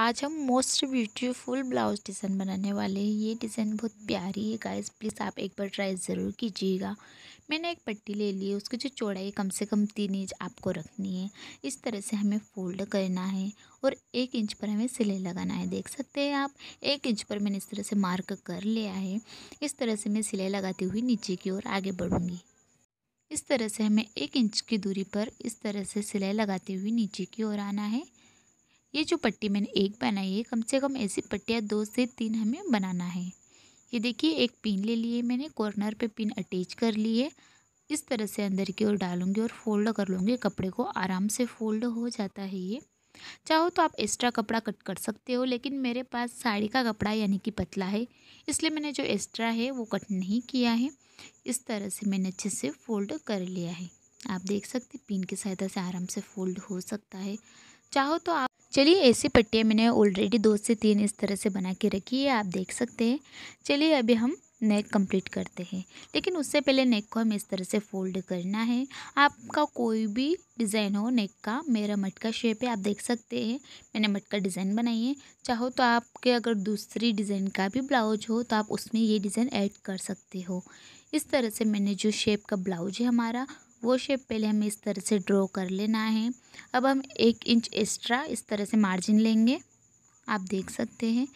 आज हम most beautiful blouse design बनाने वाले हैं ये डिज़ाइन बहुत प्यारी है गाइस प्लीज़ आप एक बार ट्राई ज़रूर कीजिएगा मैंने एक पट्टी ले ली है उसकी जो चौड़ाई कम से कम तीन इंच आपको रखनी है इस तरह से हमें फोल्ड करना है और एक इंच पर हमें सिलाई लगाना है देख सकते हैं आप एक इंच पर मैंने इस तरह से मार्क कर लिया है इस तरह से मैं सिलाई लगाती हुई नीचे की ओर आगे बढ़ूँगी इस तरह से हमें एक इंच की दूरी पर इस तरह से सिलाई लगाते हुए नीचे की ओर आना है ये जो पट्टी मैंने एक बनाई है कम से कम ऐसी पट्टियाँ दो से तीन हमें बनाना है ये देखिए एक पिन ले लिए मैंने कॉर्नर पे पिन अटैच कर ली है इस तरह से अंदर की ओर डालूंगी और फोल्ड कर लूँगी कपड़े को आराम से फोल्ड हो जाता है ये चाहो तो आप एक्स्ट्रा कपड़ा कट कर सकते हो लेकिन मेरे पास साड़ी का कपड़ा यानी कि पतला है इसलिए मैंने जो एक्स्ट्रा है वो कट नहीं किया है इस तरह से मैंने अच्छे से फोल्ड कर लिया है आप देख सकते पिन की सहायता से आराम से फोल्ड हो सकता है चाहो तो आप चलिए ऐसी पट्टियाँ मैंने ऑलरेडी दो से तीन इस तरह से बना के रखी है आप देख सकते हैं चलिए अभी हम नेक कंप्लीट करते हैं लेकिन उससे पहले नेक को हमें इस तरह से फोल्ड करना है आपका कोई भी डिज़ाइन हो नेक का मेरा मटका शेप है आप देख सकते हैं मैंने मटका डिज़ाइन बनाई है चाहो तो आपके अगर दूसरी डिज़ाइन का भी ब्लाउज हो तो आप उसमें ये डिज़ाइन ऐड कर सकते हो इस तरह से मैंने जो शेप का ब्लाउज है हमारा वो शेप पहले हमें इस तरह से ड्रॉ कर लेना है अब हम एक इंच एक्स्ट्रा इस तरह से मार्जिन लेंगे आप देख सकते हैं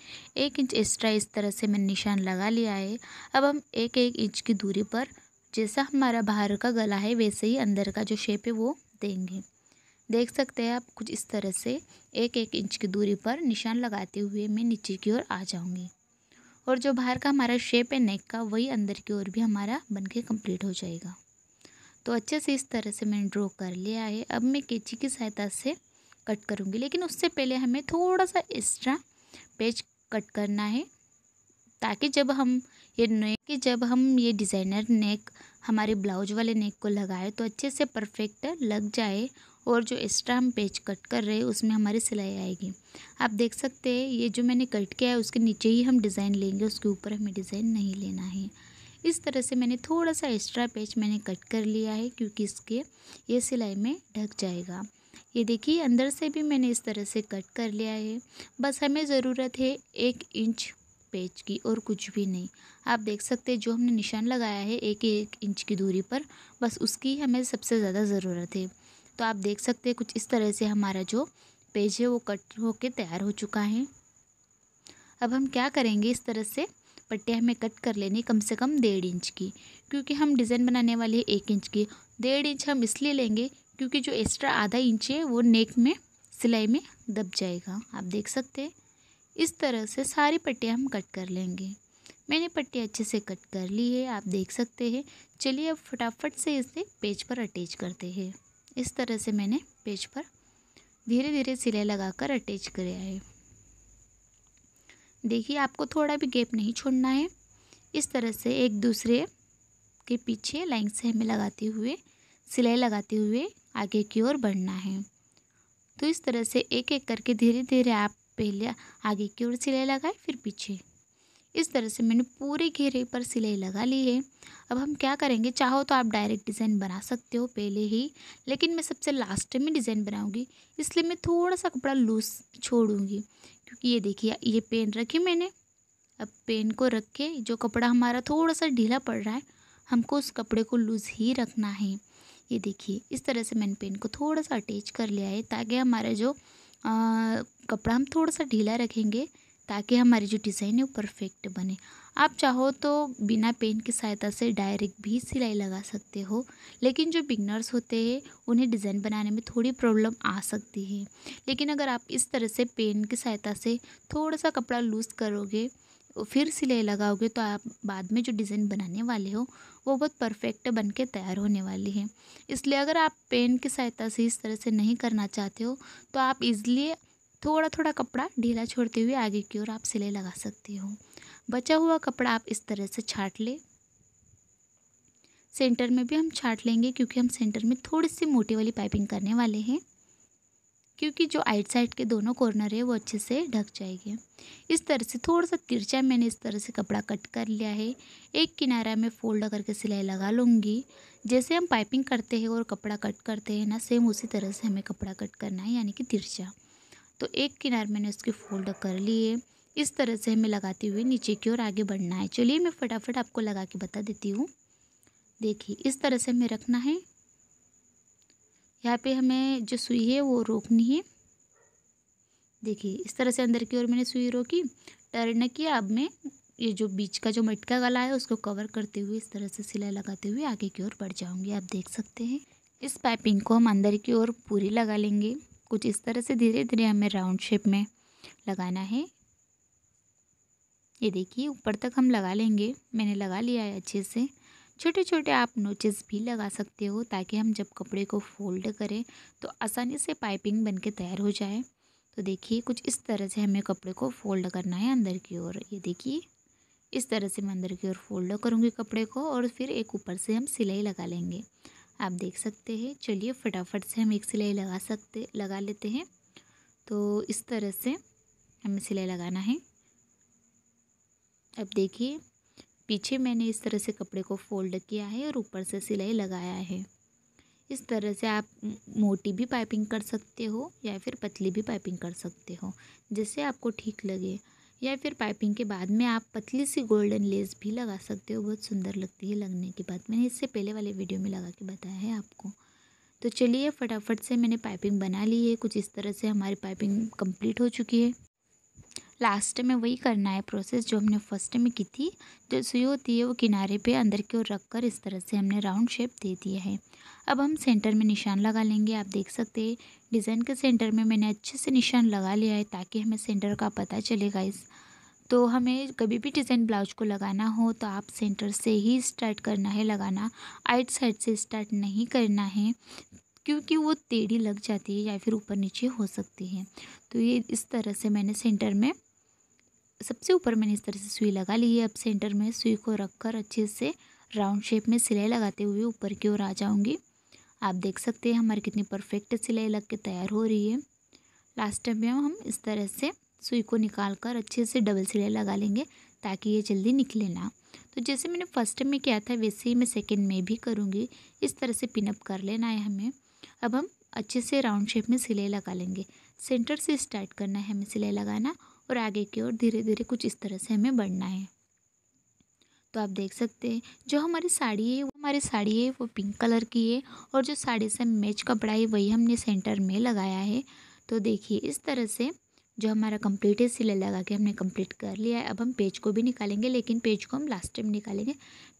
एक इंच एक्स्ट्रा इस तरह से मैंने निशान लगा लिया है अब हम एक एक इंच की दूरी पर जैसा हमारा बाहर का गला है वैसे ही अंदर का जो शेप है वो देंगे देख सकते हैं आप कुछ इस तरह से एक एक इंच की दूरी पर निशान लगाते हुए मैं नीचे की ओर आ जाऊँगी और जो बाहर का हमारा शेप है नेक का वही अंदर की ओर भी हमारा बनके कंप्लीट हो जाएगा तो अच्छे से इस तरह से मैंने ड्रॉ कर लिया है अब मैं कैची की सहायता से कट करूँगी लेकिन उससे पहले हमें थोड़ा सा एक्स्ट्रा पेज कट करना है ताकि जब हम ये नेक कि जब हम ये डिज़ाइनर नेक हमारे ब्लाउज वाले नेक को लगाए तो अच्छे से परफेक्ट लग जाए और जो एक्स्ट्रा हम पेज कट कर रहे हैं उसमें हमारी सिलाई आएगी आप देख सकते हैं ये जो मैंने कट किया है उसके नीचे ही हम डिज़ाइन लेंगे उसके ऊपर हमें डिज़ाइन नहीं लेना है इस तरह से मैंने थोड़ा सा एक्स्ट्रा पेज मैंने कट कर लिया है क्योंकि इसके ये सिलाई में ढक जाएगा ये देखिए अंदर से भी मैंने इस तरह से कट कर लिया है बस हमें ज़रूरत है एक इंच पेज की और कुछ भी नहीं आप देख सकते जो हमने निशान लगाया है एक एक इंच की दूरी पर बस उसकी हमें सबसे ज़्यादा ज़रूरत है तो आप देख सकते हैं कुछ इस तरह से हमारा जो पेज है वो कट होके तैयार हो चुका है अब हम क्या करेंगे इस तरह से पट्टी हमें कट कर लेनी कम से कम डेढ़ इंच की क्योंकि हम डिज़ाइन बनाने वाले हैं एक इंच की डेढ़ इंच हम इसलिए लेंगे क्योंकि जो एक्स्ट्रा आधा इंच है वो नेक में सिलाई में दब जाएगा आप देख सकते हैं इस तरह से सारी पट्टियाँ हम कट कर लेंगे मैंने पट्टी अच्छे से कट कर ली है आप देख सकते हैं चलिए अब फटाफट से इसे पेज पर अटैच करते हैं इस तरह से मैंने पेज पर धीरे धीरे सिलाई लगाकर अटैच कराया है देखिए आपको थोड़ा भी गैप नहीं छोड़ना है इस तरह से एक दूसरे के पीछे लाइन से हमें लगाते हुए सिलाई लगाते हुए आगे की ओर बढ़ना है तो इस तरह से एक एक करके धीरे धीरे आप पहले आगे की ओर सिलाई लगाए फिर पीछे इस तरह से मैंने पूरे घेरे पर सिलाई लगा ली है अब हम क्या करेंगे चाहो तो आप डायरेक्ट डिज़ाइन बना सकते हो पहले ही लेकिन मैं सबसे लास्ट में डिज़ाइन बनाऊंगी इसलिए मैं थोड़ा सा कपड़ा लूज छोड़ूंगी क्योंकि ये देखिए ये पेन रखी मैंने अब पेन को रख के जो कपड़ा हमारा थोड़ा सा ढीला पड़ रहा है हमको उस कपड़े को लूज़ ही रखना है ये देखिए इस तरह से मैंने पेन को थोड़ा सा अटैच कर लिया है ताकि हमारा जो आ, कपड़ा हम थोड़ा सा ढीला रखेंगे ताकि हमारी जो डिज़ाइन है वो परफेक्ट बने आप चाहो तो बिना पेन की सहायता से डायरेक्ट भी सिलाई लगा सकते हो लेकिन जो बिगनर्स होते हैं उन्हें डिज़ाइन बनाने में थोड़ी प्रॉब्लम आ सकती है लेकिन अगर आप इस तरह से पेन की सहायता से थोड़ा सा कपड़ा लूज़ करोगे फिर सिलाई लगाओगे तो आप बाद में जो डिज़ाइन बनाने वाले हो वो बहुत परफेक्ट बन के तैयार होने वाली है इसलिए अगर आप पेन की सहायता से इस तरह से नहीं करना चाहते हो तो आप इजली थोड़ा थोड़ा कपड़ा ढीला छोड़ते हुए आगे की ओर आप सिलाई लगा सकते हो बचा हुआ कपड़ा आप इस तरह से छाट ले सेंटर में भी हम छाट लेंगे क्योंकि हम सेंटर में थोड़ी सी मोटी वाली पाइपिंग करने वाले हैं क्योंकि जो आइट साइड के दोनों कॉर्नर है वो अच्छे से ढक जाएंगे इस तरह से थोड़ा सा तिरछा मैंने इस तरह से कपड़ा कट कर लिया है एक किनारा में फोल्ड करके सिलाई लगा लूँगी जैसे हम पाइपिंग करते हैं और कपड़ा कट करते हैं ना सेम उसी तरह से हमें कपड़ा कट करना है यानी कि तिरछा तो एक किनार मैंने उसकी फोल्ड कर लिए इस तरह से हमें लगाते हुए नीचे की ओर आगे बढ़ना है चलिए मैं फटाफट आपको लगा के बता देती हूँ देखिए इस तरह से हमें रखना है यहाँ पे हमें जो सुई है वो रोकनी है देखिए इस तरह से अंदर की ओर मैंने सुई रोकी टर्न किया अब मैं ये जो बीच का जो मटका गला है उसको कवर करते हुए इस तरह से सिलाई लगाते हुए आगे की ओर बढ़ जाऊँगी आप देख सकते हैं इस पाइपिंग को हम अंदर की ओर पूरी लगा लेंगे कुछ इस तरह से धीरे धीरे हमें राउंड शेप में लगाना है ये देखिए ऊपर तक हम लगा लेंगे मैंने लगा लिया है अच्छे से छोटे छोटे आप नोचेस भी लगा सकते हो ताकि हम जब कपड़े को फोल्ड करें तो आसानी से पाइपिंग बनके तैयार हो जाए तो देखिए कुछ इस तरह से हमें कपड़े को फोल्ड करना है अंदर की ओर ये देखिए इस तरह से मैं अंदर की ओर फोल्ड करूँगी कपड़े को और फिर एक ऊपर से हम सिलाई लगा लेंगे आप देख सकते हैं चलिए फटाफट से हम एक सिलाई लगा सकते लगा लेते हैं तो इस तरह से हमें सिलाई लगाना है अब देखिए पीछे मैंने इस तरह से कपड़े को फोल्ड किया है और ऊपर से सिलाई लगाया है इस तरह से आप मोटी भी पाइपिंग कर सकते हो या फिर पतली भी पाइपिंग कर सकते हो जैसे आपको ठीक लगे या फिर पाइपिंग के बाद में आप पतली सी गोल्डन लेस भी लगा सकते हो बहुत सुंदर लगती है लगने के बाद मैंने इससे पहले वाले वीडियो में लगा के बताया है आपको तो चलिए फटाफट से मैंने पाइपिंग बना ली है कुछ इस तरह से हमारी पाइपिंग कंप्लीट हो चुकी है लास्ट में वही करना है प्रोसेस जो हमने फर्स्ट में की थी तो जो सुई होती है वो किनारे पे अंदर की ओर रख कर इस तरह से हमने राउंड शेप दे दिया है अब हम सेंटर में निशान लगा लेंगे आप देख सकते हैं डिज़ाइन के सेंटर में मैंने अच्छे से निशान लगा लिया है ताकि हमें सेंटर का पता चलेगा इस तो हमें कभी भी डिज़ाइन ब्लाउज को लगाना हो तो आप सेंटर से ही स्टार्ट करना है लगाना आइट साइड से स्टार्ट नहीं करना है क्योंकि वो टेढ़ी लग जाती है या फिर ऊपर नीचे हो सकती है तो ये इस तरह से मैंने सेंटर में सबसे ऊपर मैंने इस तरह से सुई लगा ली है अब सेंटर में सुई को रखकर अच्छे से राउंड शेप में सिलाई लगाते हुए ऊपर की ओर आ जाऊँगी आप देख सकते हैं हमारी कितनी परफेक्ट सिलाई लग के तैयार हो रही है लास्ट में हम इस तरह से सुई को निकाल कर अच्छे से डबल सिलाई लगा लेंगे ताकि ये जल्दी निकले ना तो जैसे मैंने फर्स्ट टाइम में किया था वैसे ही मैं सेकेंड में भी करूँगी इस तरह से पिनअप कर लेना है हमें अब हम अच्छे से राउंड शेप में सिलाई लगा लेंगे सेंटर से स्टार्ट करना है हमें सिलाई लगाना और आगे की ओर धीरे धीरे कुछ इस तरह से हमें बढ़ना है तो आप देख सकते हैं जो हमारी साड़ी है वो हमारी साड़ी है वो पिंक कलर की है और जो साड़ी से मैच कपड़ा है वही हमने सेंटर में लगाया है तो देखिए इस तरह से जो हमारा कंप्लीट है सिले लगा के हमने कंप्लीट कर लिया है अब हम पेज को भी निकालेंगे लेकिन पेज को हम लास्ट टाइम निकालेंगे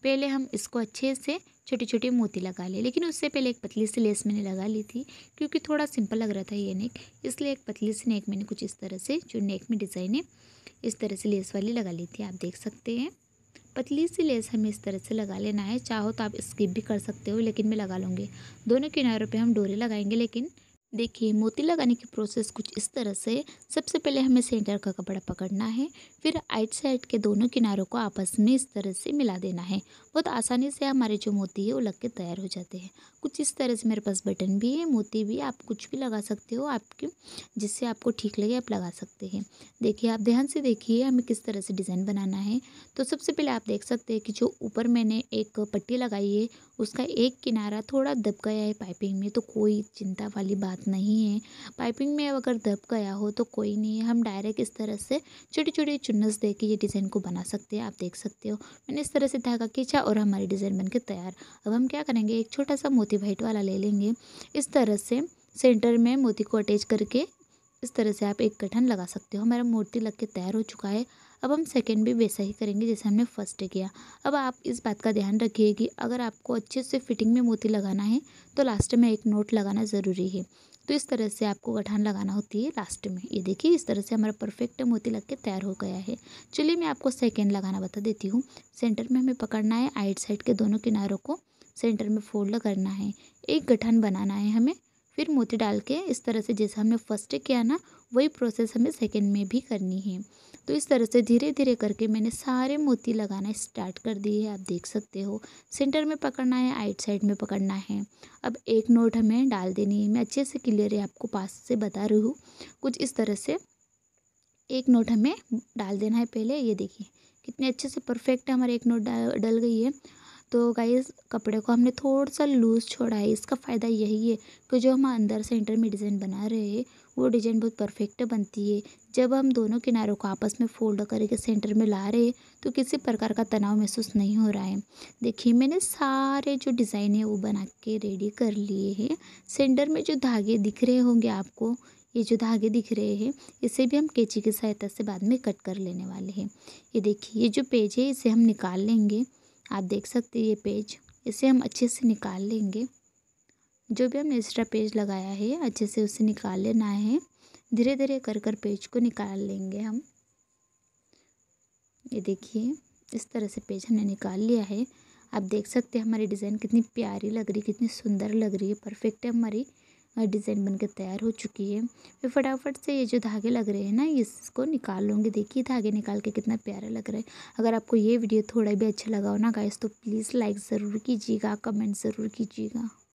पहले हम इसको अच्छे से छोटे छोटे मोती लगा ले लेकिन उससे पहले एक पतली सी लेस मैंने लगा ली थी क्योंकि थोड़ा सिंपल लग रहा था ये नेक इसलिए एक पतली सी नेक मैंने कुछ इस तरह से जो नेक में डिज़ाइन है इस तरह से लेस वाली लगा ली थी आप देख सकते हैं पतली सी लेस हमें इस तरह से लगा लेना है चाहो तो आप स्किप भी कर सकते हो लेकिन मैं लगा लूँगी दोनों किनारों पर हम डोरे लगाएंगे लेकिन देखिए मोती लगाने की प्रोसेस कुछ इस तरह से सबसे पहले हमें सेंटर का कपड़ा पकड़ना है फिर आइट साइड के दोनों किनारों को आपस में इस तरह से मिला देना है बहुत आसानी से हमारे जो मोती है वो लग के तैयार हो जाते हैं कुछ इस तरह से मेरे पास बटन भी है मोती भी आप कुछ भी लगा सकते हो आपके जिससे आपको ठीक लगे आप लगा सकते हैं देखिए आप ध्यान से देखिए हमें किस तरह से डिज़ाइन बनाना है तो सबसे पहले आप देख सकते हैं कि जो ऊपर मैंने एक पट्टी लगाई है उसका एक किनारा थोड़ा दब गया है पाइपिंग में तो कोई चिंता वाली बात नहीं है पाइपिंग में अगर दब गया हो तो कोई नहीं है हम डायरेक्ट इस तरह से छोटी छोटी चुनस दे के ये डिज़ाइन को बना सकते हैं आप देख सकते हो मैंने इस तरह से धागा खींचा और हमारी डिज़ाइन बनके तैयार अब हम क्या करेंगे एक छोटा सा मोती वाइट वाला ले लेंगे इस तरह से सेंटर में मोती को अटैच करके इस तरह से आप एक गठन लगा सकते हो हमारा मूर्ति लग के तैयार हो चुका है अब हम सेकेंड भी वैसा ही करेंगे जैसे हमने फर्स्ट किया अब आप इस बात का ध्यान रखिए कि अगर आपको अच्छे से फिटिंग में मोती लगाना है तो लास्ट में एक नोट लगाना ज़रूरी है तो इस तरह से आपको गठान लगाना होती है लास्ट में ये देखिए इस तरह से हमारा परफेक्ट मोती लग के तैयार हो गया है चलिए मैं आपको सेकेंड लगाना बता देती हूँ सेंटर में हमें पकड़ना है आइट साइड के दोनों किनारों को सेंटर में फोल्ड करना है एक गठान बनाना है हमें फिर मोती डाल के इस तरह से जैसे हमने फर्स्ट किया ना वही प्रोसेस हमें सेकेंड में भी करनी है तो इस तरह से धीरे धीरे करके मैंने सारे मोती लगाना स्टार्ट कर दिए आप देख सकते हो सेंटर में पकड़ना है आइट साइड में पकड़ना है अब एक नोट हमें डाल देनी है मैं अच्छे से क्लियर है आपको पास से बता रही हूँ कुछ इस तरह से एक नोट हमें डाल देना है पहले ये देखिए कितने अच्छे से परफेक्ट हमारा एक नोट डल गई है तो गाइस कपड़े को हमने थोड़ा सा लूज़ छोड़ा है इसका फ़ायदा यही है कि जो हम अंदर से इंटर में डिज़ाइन बना रहे हैं वो डिज़ाइन बहुत परफेक्ट बनती है जब हम दोनों किनारों को आपस में फोल्ड करके सेंटर में ला रहे हैं तो किसी प्रकार का तनाव महसूस नहीं हो रहा है देखिए मैंने सारे जो डिज़ाइन है वो बना के रेडी कर लिए हैं सेंटर में जो धागे दिख रहे होंगे आपको ये जो धागे दिख रहे हैं इसे भी हम कैंची की सहायता से बाद में कट कर लेने वाले हैं ये देखिए ये जो पेज है इसे हम निकाल लेंगे आप देख सकते हैं ये पेज इसे हम अच्छे से निकाल लेंगे जो भी हमने एक्स्ट्रा पेज लगाया है अच्छे से उसे निकाल लेना है धीरे धीरे कर कर पेज को निकाल लेंगे हम ये देखिए इस तरह से पेज हमने निकाल लिया है आप देख सकते हैं हमारी डिज़ाइन कितनी प्यारी लग रही कितनी सुंदर लग रही है परफेक्ट है हमारी डिज़ाइन बनकर तैयार हो चुकी है मैं फटाफट से ये जो धागे लग रहे हैं ना इसको निकाल लूँगी देखिए धागे निकाल के कितना प्यारा लग रहा है अगर आपको ये वीडियो थोड़ा भी अच्छा लगा हो ना गाइस तो प्लीज़ लाइक ज़रूर कीजिएगा कमेंट ज़रूर कीजिएगा